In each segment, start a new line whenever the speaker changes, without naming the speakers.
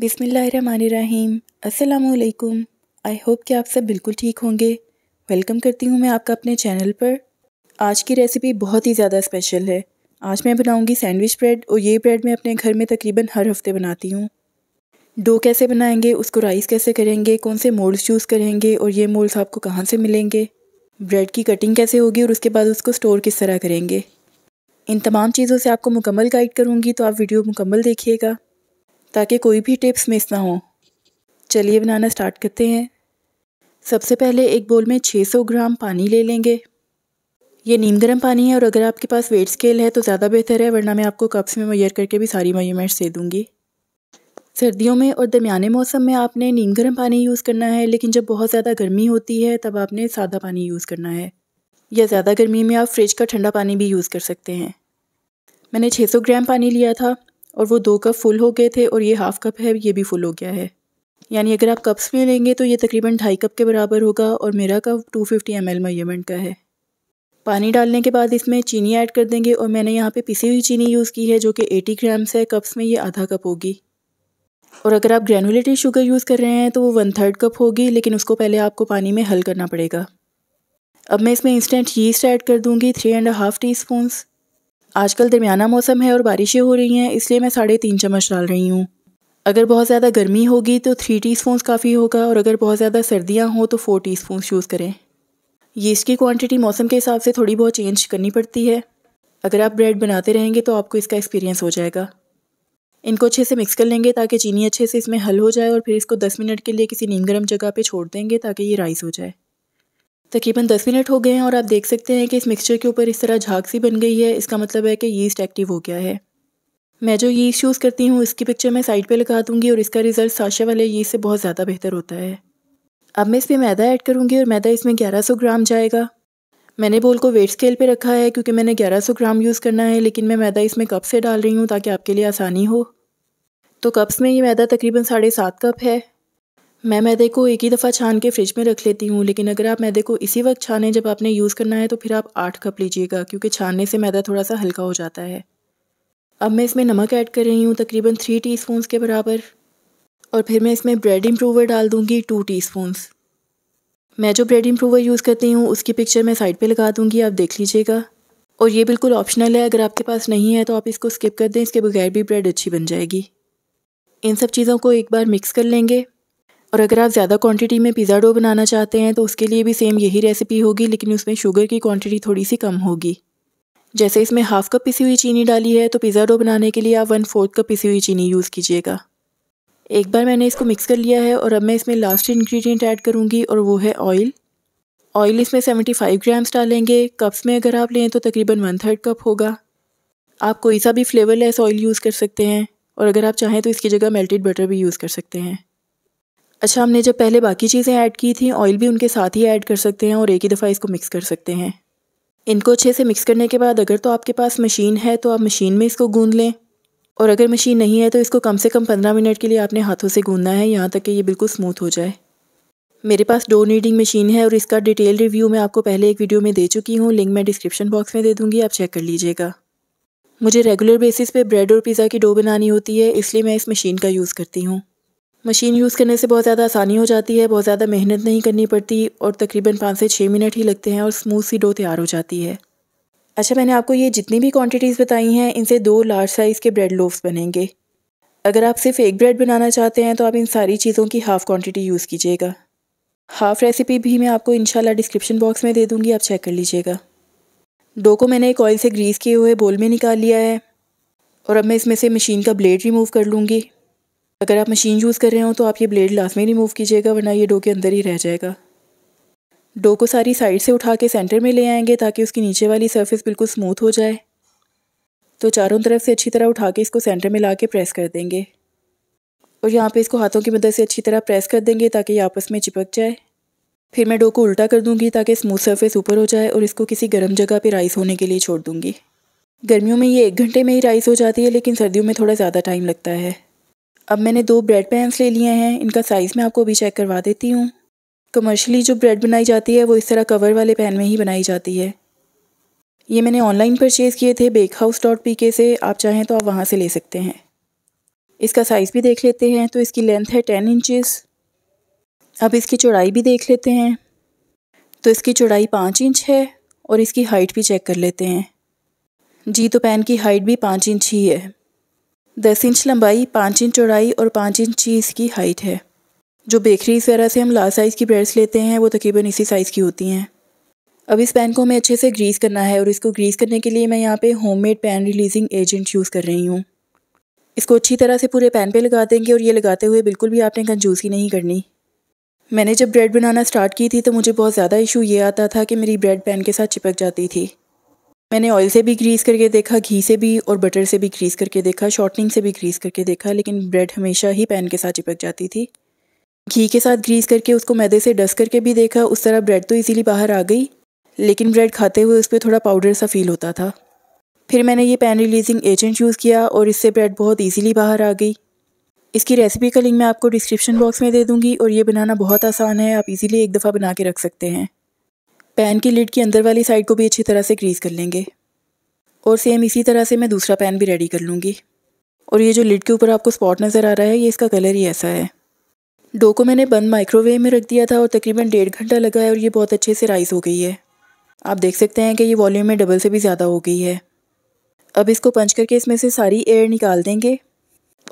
बिसमीम् अल्लाम I hope कि आप सब बिल्कुल ठीक होंगे वेलकम करती हूँ मैं आपका अपने चैनल पर आज की रेसिपी बहुत ही ज़्यादा स्पेशल है आज मैं बनाऊँगी सैंडविच ब्रेड और ये ब्रेड मैं अपने घर में तकरीबन हर हफ्ते बनाती हूँ डो कैसे बनाएंगे उसको राइस कैसे करेंगे कौन से मोल्ड्स चूज़ करेंगे और ये मोल्ड्स आपको कहाँ से मिलेंगे ब्रेड की कटिंग कैसे होगी और उसके बाद उसको स्टोर किस तरह करेंगे इन तमाम चीज़ों से आपको मुकम्मल गाइड करूँगी तो आप वीडियो मुकम्मल देखिएगा ताकि कोई भी टिप्स मिस ना हो चलिए बनाना स्टार्ट करते हैं सबसे पहले एक बोल में 600 ग्राम पानी ले लेंगे ये नीम गर्म पानी है और अगर आपके पास वेट स्केल है तो ज़्यादा बेहतर है वरना मैं आपको कप्स में मैयर करके भी सारी मयूमेंट्स दे दूँगी सर्दियों में और दरमियाने मौसम में आपने नीम गर्म पानी यूज़ करना है लेकिन जब बहुत ज़्यादा गर्मी होती है तब आपने सादा पानी यूज़ करना है या ज़्यादा गर्मी में आप फ्रिज का ठंडा पानी भी यूज़ कर सकते हैं मैंने 600 ग्राम पानी लिया था और वो दो कप फुल हो गए थे और ये हाफ़ कप है ये भी फुल हो गया है यानी अगर आप कप्स में लेंगे तो ये तकरीबन ढाई कप के बराबर होगा और मेरा cup 250 fifty M L measurement का है पानी डालने के बाद इसमें चीनी ऐड कर देंगे और मैंने यहाँ पे पिसी हुई चीनी यूज़ की है जो कि 80 ग्राम्स है कप्स में ये आधा कप होगी और अगर आप ग्रेनुलेटेड शुगर यूज़ कर रहे हैं तो वो वन थर्ड कप होगी लेकिन उसको पहले आपको पानी में हल करना पड़ेगा अब मैं इसमें इंस्टेंट यीस्ट ऐड कर दूँगी three and half teaspoon आजकल दरमियाना मौसम है और बारिशें हो रही हैं इसलिए मैं साढ़े तीन चम्मच डाल रही हूँ अगर बहुत ज़्यादा गर्मी होगी तो थ्री टी काफ़ी होगा और अगर बहुत ज़्यादा सर्दियाँ हों तो फ़ोर टी यूज़ करें यीस्ट की क्वांटिटी मौसम के हिसाब से थोड़ी बहुत चेंज करनी पड़ती है अगर आप ब्रेड बनाते रहेंगे तो आपको इसका एक्सपीरियंस हो जाएगा इनको अच्छे से मिक्स कर लेंगे ताकि चीनी अच्छे से इसमें हल हो जाए और फिर इसको 10 मिनट के लिए किसी नीम गर्म जगह पे छोड़ देंगे ताकि ये राइस हो जाए तकरीबन दस मिनट हो गए हैं और आप देख सकते हैं कि इस मिक्सचर के ऊपर इस तरह झाग सी बन गई है इसका मतलब है कि यीस्ट एक्टिव हो गया है मैं जो यीस्ट यूज़ करती हूँ इसकी पिक्चर मैं साइड पे लगा दूँगी और इसका रिज़ल्ट साशा वाले यीस्ट से बहुत ज़्यादा बेहतर होता है अब मैं इसमें मैदा ऐड करूँगी और मैदा इसमें सौ ग्राम जाएगा मैंने बोल को वेट स्केल पे रखा है क्योंकि मैंने 1100 ग्राम यूज़ करना है लेकिन मैं मैदा इसमें कप से डाल रही हूँ ताकि आपके लिए आसानी हो तो कप्स में ये मैदा तकरीबन साढ़े सात कप है मैं मैदे को एक ही दफ़ा छान के फ्रिज में रख लेती हूँ लेकिन अगर आप मैदे को इसी वक्त छाने जब आपने यूज़ करना है तो फिर आप आठ कप लीजिएगा क्योंकि छानने से मैदा थोड़ा सा हल्का हो जाता है अब मैं इसमें नमक ऐड कर रही हूँ तकरीबन थ्री टी के बराबर और फिर मैं इसमें ब्रेड इम्प्रूवर डाल दूँगी टू टी मैं जो ब्रेड इम्प्रूवर यूज़ करती हूँ उसकी पिक्चर मैं साइड पर लगा दूँगी आप देख लीजिएगा और ये बिल्कुल ऑप्शनल है अगर आपके पास नहीं है तो आप इसको स्किप कर दें इसके बगैर भी ब्रेड अच्छी बन जाएगी इन सब चीज़ों को एक बार मिक्स कर लेंगे और अगर आप ज़्यादा क्वांटिटी में पिज़्ज़ा डो बनाना चाहते हैं तो उसके लिए भी सेम यही रेसिपी होगी लेकिन उसमें शुगर की क्वांटिटी थोड़ी सी कम होगी जैसे इसमें हाफ कप पिसी हुई चीनी डाली है तो पिज़्ज़ा डो बनाने के लिए आप वन फोर्थ कप पिसी हुई चीनी यूज़ कीजिएगा एक बार मैंने इसको मिक्स कर लिया है और अब मैं इसमें लास्ट इन्ग्रीडियंट ऐड करूँगी और वो है ऑयल ऑयल इसमें फ़ाइव ग्राम्स डालेंगे कप्स में अगर आप लें तो तकरीबन वन थर्ड कप होगा आप कोई सा भी फ्लेवरलेस ऑयल यूज़ कर सकते हैं और अगर आप चाहें तो इसकी जगह मेल्टेड बटर भी यूज़ कर सकते हैं अच्छा हमने जब पहले बाकी चीज़ें ऐड की थी ऑयल भी उनके साथ ही ऐड कर सकते हैं और एक ही दफ़ा इसको मिक्स कर सकते हैं इनको अच्छे से मिक्स करने के बाद अगर तो आपके पास मशीन है तो आप मशीन में इसको गूँध लें और अगर मशीन नहीं है तो इसको कम से कम पंद्रह मिनट के लिए आपने हाथों से गूँधना है यहाँ तक कि ये बिल्कुल स्मूथ हो जाए मेरे पास डो नीडिंग मशीन है और इसका डिटेल रिव्यू मैं आपको पहले एक वीडियो में दे चुकी हूँ लिंक मैं डिस्क्रिप्शन बॉक्स में दे दूँगी आप चेक कर लीजिएगा मुझे रेगुलर बेसिस पे ब्रेड और पिज़्ज़ा की डो बनानी होती है इसलिए मैं इस मशीन का यूज़ करती हूँ मशीन यूज़ करने से बहुत ज़्यादा आसानी हो जाती है बहुत ज़्यादा मेहनत नहीं करनी पड़ती और तकरीबन पाँच से छः मिनट ही लगते हैं और स्मूथ सी डो तैयार हो जाती है अच्छा मैंने आपको ये जितनी भी क्वांटिटीज़ बताई हैं इनसे दो लार्ज साइज़ के ब्रेड लोव्स बनेंगे अगर आप सिर्फ एक ब्रेड बनाना चाहते हैं तो आप इन सारी चीज़ों की हाफ़ क्वांटिटी यूज़ कीजिएगा हाफ़ रेसिपी भी मैं आपको इंशाल्लाह डिस्क्रिप्शन बॉक्स में दे दूँगी आप चेक कर लीजिएगा डो को मैंने एक ऑयल से ग्रीस किए हुए बोल में निकाल लिया है और अब मैं इसमें से मशीन का ब्लेड रिमूव कर लूँगी अगर आप मशीन यूज़ कर रहे हो तो आप ये ब्लेड लास्ट में रिमूव कीजिएगा वरना ये डो के अंदर ही रह जाएगा डो को सारी साइड से उठा के सेंटर में ले आएंगे ताकि उसकी नीचे वाली सरफेस बिल्कुल स्मूथ हो जाए तो चारों तरफ से अच्छी तरह उठा के इसको सेंटर में ला के प्रेस कर देंगे और यहाँ पे इसको हाथों की मदद से अच्छी तरह प्रेस कर देंगे ताकि ये आपस में चिपक जाए फिर मैं डो को उल्टा कर दूंगी ताकि स्मूथ सरफेस ऊपर हो जाए और इसको किसी गर्म जगह पर राइस होने के लिए छोड़ दूंगी गर्मियों में ये एक घंटे में ही राइस हो जाती है लेकिन सर्दियों में थोड़ा ज़्यादा टाइम लगता है अब मैंने दो ब्रेड पैंस ले लिए हैं इनका साइज़ मैं आपको अभी चेक करवा देती हूँ कमर्शली जो ब्रेड बनाई जाती है वो इस तरह कवर वाले पैन में ही बनाई जाती है ये मैंने ऑनलाइन परचेज़ किए थे बेक हाउस डॉट पी के से आप चाहें तो आप वहाँ से ले सकते हैं इसका साइज़ भी देख लेते हैं तो इसकी लेंथ है टेन इंचज़ अब इसकी चौड़ाई भी देख लेते हैं तो इसकी चौड़ाई पाँच इंच है और इसकी हाइट भी चेक कर लेते हैं जी तो पैन की हाइट भी पाँच इंच ही है दस इंच लंबाई पाँच इंच चौड़ाई और पाँच इंच ही इसकी हाइट है जो बेकरी इस से हम लार्ज साइज़ की ब्रेड्स लेते हैं वो तकरीबन इसी साइज़ की होती हैं अब इस पैन को हमें अच्छे से ग्रीस करना है और इसको ग्रीस करने के लिए मैं यहाँ पे homemade pan releasing agent use कर रही हूँ इसको अच्छी तरह से पूरे पैन पे लगा देंगे और ये लगाते हुए बिल्कुल भी आपने कंजूसी नहीं करनी मैंने जब ब्रेड बनाना स्टार्ट की थी तो मुझे बहुत ज़्यादा इशू ये आता था कि मेरी ब्रेड पैन के साथ चिपक जाती थी मैंने ऑयल से भी ग्रीस करके देखा घी से भी और बटर से भी ग्रीस करके देखा शॉर्टनिंग से भी ग्रीस करके देखा लेकिन ब्रेड हमेशा ही पैन के साथ चिपक जाती थी घी के साथ ग्रीस करके उसको मैदे से डस करके भी देखा उस तरह ब्रेड तो इजीली बाहर आ गई लेकिन ब्रेड खाते हुए उस पर थोड़ा पाउडर सा फील होता था फिर मैंने ये पैन रिलीजिंग एजेंट यूज़ किया और इससे ब्रेड बहुत ईजिली बाहर आ गई इसकी रेसिपी का लिंक मैं आपको डिस्क्रिप्शन बॉक्स में दे दूँगी और ये बनाना बहुत आसान है आप ईज़िली एक दफ़ा बना के रख सकते हैं पैन की लिड की अंदर वाली साइड को भी अच्छी तरह से ग्रीस कर लेंगे और सेम इसी तरह से मैं दूसरा पैन भी रेडी कर लूँगी और ये जो लिड के ऊपर आपको स्पॉट नज़र आ रहा है ये इसका कलर ही ऐसा है डो को मैंने बंद माइक्रोवेव में रख दिया था और तकरीबन डेढ़ घंटा लगा है और ये बहुत अच्छे से राइस हो गई है आप देख सकते हैं कि ये वॉल्यूम में डबल से भी ज़्यादा हो गई है अब इसको पंच करके इसमें से सारी एयर निकाल देंगे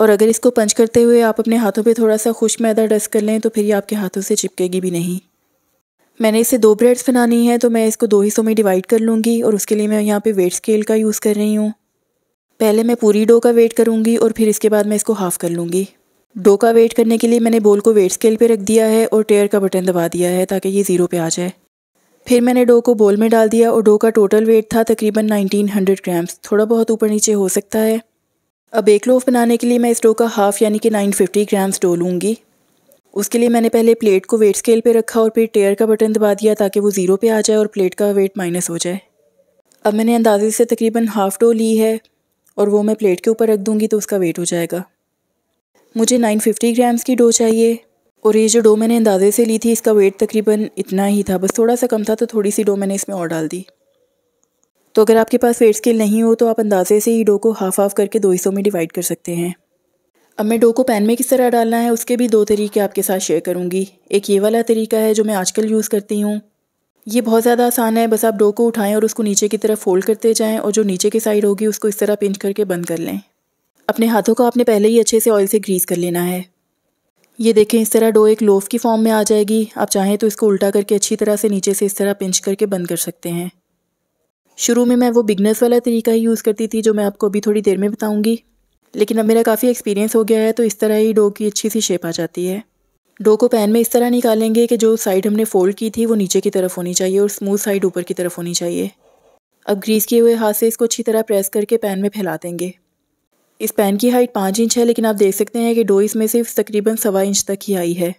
और अगर इसको पंच करते हुए आप अपने हाथों पर थोड़ा सा खुश मैदा डस्ट कर लें तो फिर ये आपके हाथों से चिपकेगी भी नहीं मैंने इसे दो ब्रेड्स बनानी है तो मैं इसको दो हिस्सों में डिवाइड कर लूँगी और उसके लिए मैं यहाँ पे वेट स्केल का यूज़ कर रही हूँ पहले मैं पूरी डो का वेट करूँगी और फिर इसके बाद मैं इसको हाफ़ कर लूँगी डो का वेट करने के लिए मैंने बोल को वेट स्केल पर रख दिया है और टेयर का बटन दबा दिया है ताकि ये ज़ीरो पे आ जाए फिर मैंने डो को बोल में डाल दिया और डो का टोटल वेट था तकरीबन 1900 ग्राम्स थोड़ा बहुत ऊपर नीचे हो सकता है अब एक लोफ बनाने के लिए मैं इस डो का हाफ़ यानी कि 950 ग्राम्स डो लूँगी उसके लिए मैंने पहले प्लेट को वेट स्केल पे रखा और फिर टेयर का बटन दबा दिया ताकि वो ज़ीरो पे आ जाए और प्लेट का वेट माइनस हो जाए अब मैंने अंदाजे से तकरीबन हाफ़ डो ली है और वो मैं प्लेट के ऊपर रख दूँगी तो उसका वेट हो जाएगा मुझे फिफ्टी ग्राम्स की डो चाहिए और ये जो डो मैंने अंदाजे से ली थी इसका वेट तकरीबन इतना ही था बस थोड़ा सा कम था तो थोड़ी सी डो मैंने इसमें और डाल दी तो अगर आपके पास वेट स्केल नहीं हो तो आप अंदाजे से ही डो को हाफ हाफ करके दो हिस्सों में डिवाइड कर सकते हैं अब मैं डो को पैन में किस तरह डालना है उसके भी दो तरीके आपके साथ शेयर करूँगी एक ये वाला तरीका है जो मैं आजकल यूज़ करती हूँ ये बहुत ज़्यादा आसान है बस आप डो को उठाएं और उसको नीचे की तरफ फोल्ड करते जाएं और जो नीचे की साइड होगी उसको इस तरह पिंच करके बंद कर लें अपने हाथों को आपने पहले ही अच्छे से ऑयल से ग्रीस कर लेना है ये देखें इस तरह डो एक लोफ की फॉर्म में आ जाएगी आप चाहें तो इसको उल्टा करके अच्छी तरह से नीचे से इस तरह पिंच करके बंद कर सकते हैं शुरू में मैं वो बिगनेस वाला तरीका ही यूज़ करती थी जो मैं आपको अभी थोड़ी देर में बताऊँगी लेकिन अब मेरा काफ़ी एक्सपीरियंस हो गया है तो इस तरह ही डो की अच्छी सी शेप आ जाती है डो को पैन में इस तरह निकालेंगे कि जो साइड हमने फोल्ड की थी वो नीचे की तरफ होनी चाहिए और स्मूथ साइड ऊपर की तरफ होनी चाहिए अब ग्रीस किए हुए हाथ से इसको अच्छी तरह प्रेस करके पैन में फैला देंगे इस पैन की हाइट पाँच इंच है लेकिन आप देख सकते हैं कि डो इसमें सिर्फ तकरीबन सवा इंच तक ही आई है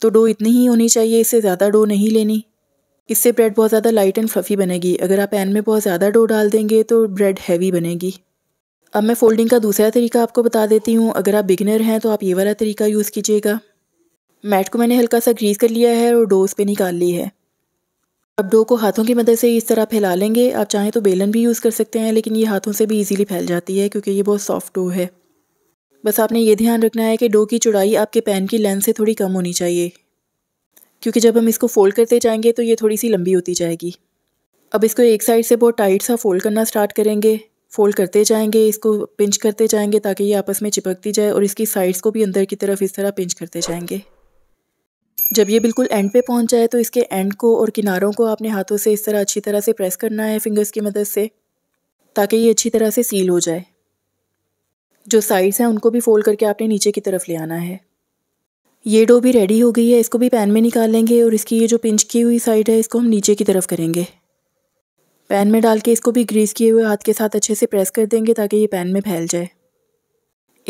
तो डो इतनी ही होनी चाहिए इससे ज़्यादा डो नहीं लेनी इससे ब्रेड बहुत ज़्यादा लाइट एंड फ्लफ़ी बनेगी अगर आप पैन में बहुत ज़्यादा डो डाल देंगे तो ब्रेड हैवी बनेगी अब मैं फ़ोल्डिंग का दूसरा तरीका आपको बता देती हूँ अगर आप बिगनर हैं तो आप ये वाला तरीका यूज़ कीजिएगा मैट को मैंने हल्का सा ग्रीस कर लिया है और डो उस पर निकाल ली है अब डो को हाथों की मदद से इस तरह फैला लेंगे आप चाहें तो बेलन भी यूज़ कर सकते हैं लेकिन ये हाथों से भी ईजीली फैल जाती है क्योंकि ये बहुत सॉफ्ट डो है बस आपने ये ध्यान रखना है कि डो की चौड़ाई आपके पैन की लेंथ से थोड़ी कम होनी चाहिए क्योंकि जब हम इसको फ़ोल्ड करते जाएंगे तो ये थोड़ी सी लंबी होती जाएगी अब इसको एक साइड से बहुत टाइट सा फ़ोल्ड करना स्टार्ट करेंगे फ़ोल्ड करते जाएंगे इसको पिंच करते जाएंगे ताकि ये आपस में चिपकती जाए और इसकी साइड्स को भी अंदर की तरफ इस तरह पिंच करते जाएंगे जब ये बिल्कुल एंड पे पहुंच जाए तो इसके एंड को और किनारों को आपने हाथों से इस तरह अच्छी तरह से प्रेस करना है फिंगर्स की मदद से ताकि ये अच्छी तरह से सील हो जाए जो साइड्स हैं उनको भी फ़ोल्ड करके आपने नीचे की तरफ ले आना है ये डो भी रेडी हो गई है इसको भी पैन में निकाल लेंगे और इसकी ये जो पिंच की हुई साइड है इसको हम नीचे की तरफ करेंगे पैन में डाल के इसको भी ग्रीस किए हुए हाथ के साथ अच्छे से प्रेस कर देंगे ताकि ये पैन में फैल जाए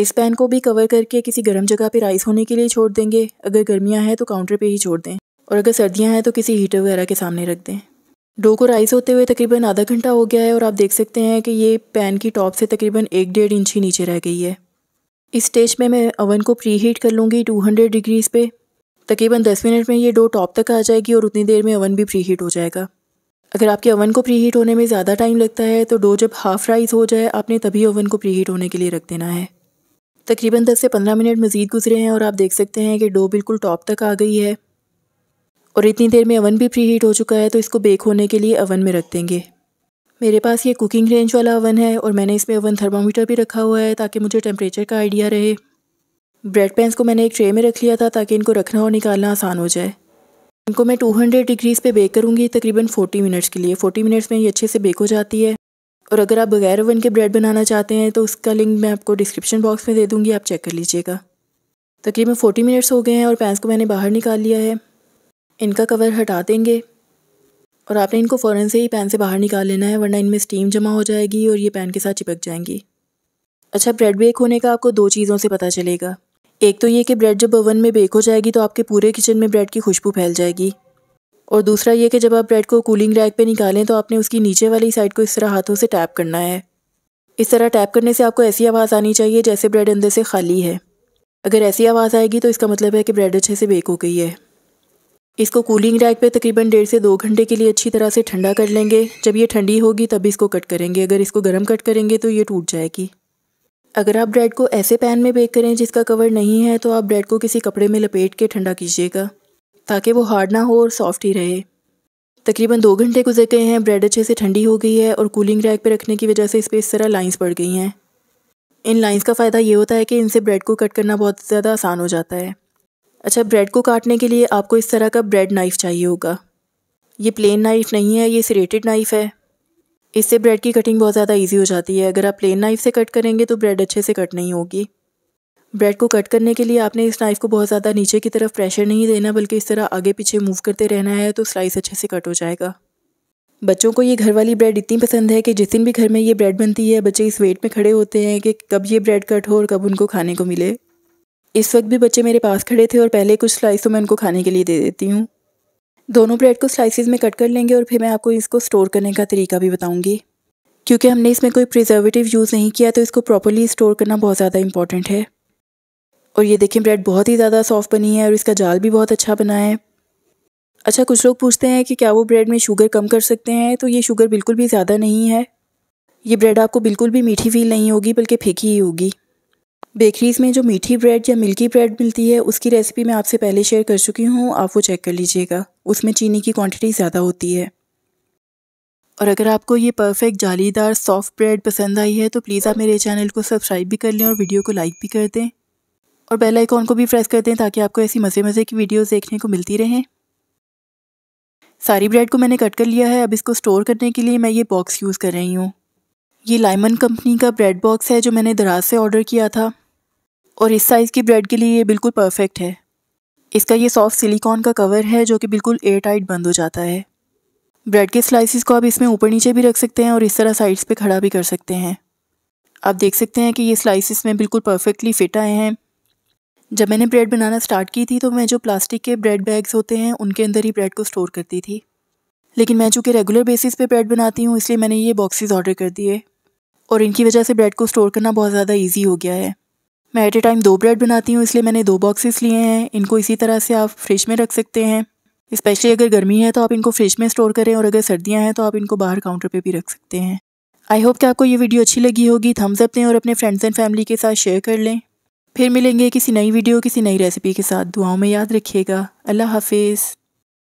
इस पैन को भी कवर करके किसी गर्म जगह पर राइस होने के लिए छोड़ देंगे अगर गर्मियाँ हैं तो काउंटर पर ही छोड़ दें और अगर सर्दियाँ हैं तो किसी हीटर वगैरह के सामने रख दें डो को राइस होते हुए तकरीबन आधा घंटा हो गया है और आप देख सकते हैं कि ये पैन की टॉप से तकरीबन एक डेढ़ इंच ही नीचे रह गई है इस स्टेज में मैं ओवन को प्री हीट कर लूँगी टू हंड्रेड डिग्रीज़ पे तकरीबन दस मिनट में ये डो टॉप तक आ जाएगी और उतनी देर में ओवन भी प्री हीट हो जाएगा अगर आपके ओवन को प्रीहीट हीट होने में ज़्यादा टाइम लगता है तो डो जब हाफ राइज हो जाए आपने तभी ओवन को प्रीहीट हीट होने के लिए रख देना है तकरीबन 10 से 15 मिनट मज़ीद गुजरे हैं और आप देख सकते हैं कि डो बिल्कुल टॉप तक आ गई है और इतनी देर में ओवन भी प्रीहीट हीट हो चुका है तो इसको बेक होने के लिए ओवन में रख देंगे मेरे पास ये कुकिंग रेंज वाला ओवन है और मैंने इसमें ओवन थर्मामीटर भी रखा हुआ है ताकि मुझे टेम्परेचर का आइडिया रहे ब्रेड पैंस को मैंने एक ट्रे में रख लिया था ताकि इनको रखना और निकालना आसान हो जाए इनको मैं 200 डिग्रीज़ पर बेक करूँगी तकरीबन 40 मिनट्स के लिए 40 मिनट्स में ये अच्छे से बेक हो जाती है और अगर आप बगैर ओवन के ब्रेड बनाना चाहते हैं तो उसका लिंक मैं आपको डिस्क्रिप्शन बॉक्स में दे दूँगी आप चेक कर लीजिएगा तकरीबन 40 मिनट्स हो गए हैं और पैंस को मैंने बाहर निकाल लिया है इनका कवर हटा देंगे और आपने इनको फ़ौर से ही पैन से बाहर निकाल लेना है वरना इनमें स्टीम जमा हो जाएगी और ये पैन के साथ चिपक जाएंगी अच्छा ब्रेड बेक होने का आपको दो चीज़ों से पता चलेगा एक तो ये कि ब्रेड जब ओवन में बेक हो जाएगी तो आपके पूरे किचन में ब्रेड की खुशबू फैल जाएगी और दूसरा ये कि जब आप ब्रेड को कूलिंग रैक पे निकालें तो आपने उसकी नीचे वाली साइड को इस तरह हाथों से टैप करना है इस तरह टैप करने से आपको ऐसी आवाज़ आनी चाहिए जैसे ब्रेड अंदर से खाली है अगर ऐसी आवाज़ आएगी तो इसका मतलब है कि ब्रेड अच्छे से बेक हो गई है इसको कूलिंग रैक पे तकरीबन डेढ़ से दो घंटे के लिए अच्छी तरह से ठंडा कर लेंगे जब ये ठंडी होगी तब इसको कट करेंगे अगर इसको गर्म कट करेंगे तो ये टूट जाएगी अगर आप ब्रेड को ऐसे पैन में बेक करें जिसका कवर नहीं है तो आप ब्रेड को किसी कपड़े में लपेट के ठंडा कीजिएगा ताकि वो हार्ड ना हो और सॉफ्ट ही रहे तकरीबन दो घंटे गुजर गए हैं ब्रेड अच्छे से ठंडी हो गई है और कूलिंग रैक पर रखने की वजह से इस पर इस तरह लाइन्स पड़ गई हैं इन लाइन्स का फ़ायदा ये होता है कि इनसे ब्रेड को कट करना बहुत ज़्यादा आसान हो जाता है अच्छा ब्रेड को काटने के लिए आपको इस तरह का ब्रेड नाइफ़ चाहिए होगा ये प्लेन नाइफ़ नहीं है ये सरेटेड नाइफ़ है इससे ब्रेड की कटिंग बहुत ज़्यादा ईजी हो जाती है अगर आप प्लेन नाइफ से कट करेंगे तो ब्रेड अच्छे से कट नहीं होगी ब्रेड को कट करने के लिए आपने इस नाइफ़ को बहुत ज़्यादा नीचे की तरफ प्रेशर नहीं देना बल्कि इस तरह आगे पीछे मूव करते रहना है तो स्लाइस अच्छे से कट हो जाएगा बच्चों को ये घर वाली ब्रेड इतनी पसंद है कि जिस दिन भी घर में ये ब्रेड बनती है बच्चे इस वेट में खड़े होते हैं कि कब ये ब्रेड कट हो और कब उनको खाने को मिले इस वक्त भी बच्चे मेरे पास खड़े थे और पहले कुछ स्लाइस तो मैं उनको खाने के लिए दे देती हूँ दोनों ब्रेड को स्लाइसिस में कट कर लेंगे और फिर मैं आपको इसको स्टोर करने का तरीका भी बताऊँगी क्योंकि हमने इसमें कोई प्रिजर्वेटिव यूज़ नहीं किया तो इसको प्रॉपरली स्टोर करना बहुत ज़्यादा इंपॉर्टेंट है और ये देखें ब्रेड बहुत ही ज़्यादा सॉफ्ट बनी है और इसका जाल भी बहुत अच्छा बना है अच्छा कुछ लोग पूछते हैं कि क्या वो ब्रेड में शुगर कम कर सकते हैं तो ये शुगर बिल्कुल भी ज़्यादा नहीं है ये ब्रेड आपको बिल्कुल भी मीठी फील नहीं होगी बल्कि फेंकी ही होगी बेकरीज़ में जो मीठी ब्रेड या मिल्की ब्रेड मिलती है उसकी रेसिपी मैं आपसे पहले शेयर कर चुकी हूँ आप वो चेक कर लीजिएगा उसमें चीनी की क्वांटिटी ज़्यादा होती है और अगर आपको ये परफेक्ट जालीदार सॉफ्ट ब्रेड पसंद आई है तो प्लीज़ आप मेरे चैनल को सब्सक्राइब भी कर लें और वीडियो को लाइक भी कर दें और बेल आइकॉन को भी प्रेस कर दें ताकि आपको ऐसी मज़े मज़े की वीडियोज़ देखने को मिलती रहें सारी ब्रेड को मैंने कट कर लिया है अब इसको स्टोर करने के लिए मैं ये बॉक्स यूज़ कर रही हूँ ये लाइमन कंपनी का ब्रेड बॉक्स है जो मैंने दराज से ऑर्डर किया था और इस साइज़ की ब्रेड के लिए ये बिल्कुल परफेक्ट है इसका ये सॉफ्ट सिलिकॉन का कवर है जो कि बिल्कुल एयर टाइट बंद हो जाता है ब्रेड के स्लाइसिस को आप इसमें ऊपर नीचे भी रख सकते हैं और इस तरह साइड्स पर खड़ा भी कर सकते हैं आप देख सकते हैं कि ये स्लाइसिस में बिल्कुल परफेक्टली फिट आए हैं जब मैंने ब्रेड बनाना स्टार्ट की थी तो मैं जो प्लास्टिक के ब्रेड बैग्स होते हैं उनके अंदर ही ब्रेड को स्टोर करती थी लेकिन मैं चूँकि रेगुलर बेसिस पे ब्रेड बनाती हूँ इसलिए मैंने ये बॉक्सेस ऑर्डर कर दिए और इनकी वजह से ब्रेड को स्टोर करना बहुत ज़्यादा ईजी हो गया है मैं एट ए टाइम दो ब्रेड बनाती हूँ इसलिए मैंने दो बॉक्सेस लिए हैं इनको इसी तरह से आप फ्रिज में रख सकते हैं स्पेशली अगर गर्मी है तो आप इनको फ्रिज में स्टोर करें और अगर सर्दियाँ हैं तो आप इनको बाहर काउंटर पे भी रख सकते हैं आई होप कि आपको ये वीडियो अच्छी लगी होगी थम्स अप दें और अपने फ्रेंड्स एंड फैमिली के साथ शेयर कर लें फिर मिलेंगे किसी नई वीडियो किसी नई रेसिपी के साथ दुआओं में याद रखिएगा अल्लाह हाफिज़